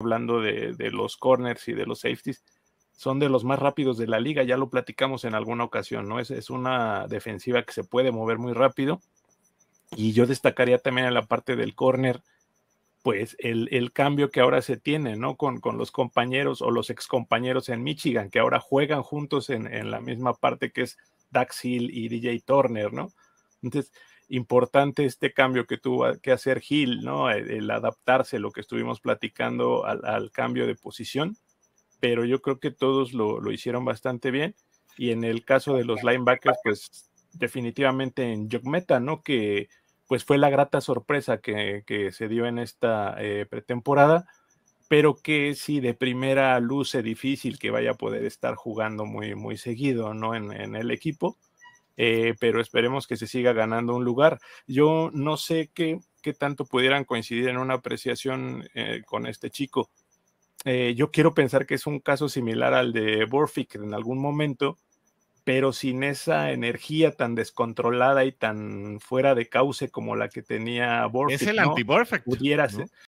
hablando de, los corners y de los safeties, son de los más rápidos de la liga, ya lo platicamos en alguna ocasión, ¿no? Es, es una defensiva que se puede mover muy rápido. Y yo destacaría también en la parte del corner, pues el, cambio que ahora se tiene, ¿no? Con, los compañeros o los excompañeros en Michigan, que ahora juegan juntos en, en la misma parte que es Dax Hill y DJ Turner, ¿no? Entonces, importante este cambio que tuvo que hacer Gil, ¿no? El, adaptarse, lo que estuvimos platicando al, cambio de posición, pero yo creo que todos lo, hicieron bastante bien. Y en el caso de los linebackers, pues definitivamente en Jokmeta, ¿no? Que pues fue la grata sorpresa que, se dio en esta eh, pretemporada, pero que sí de primera es difícil que vaya a poder estar jugando muy, muy seguido, ¿no? en el equipo eh, pero esperemos que se siga ganando un lugar. Yo no sé qué, tanto pudieran coincidir en una apreciación eh, con este chico. Eh, yo quiero pensar que es un caso similar al de Borfick en algún momento, pero sin esa energía tan descontrolada y tan fuera de cauce como la que tenía Borfick. Es el anti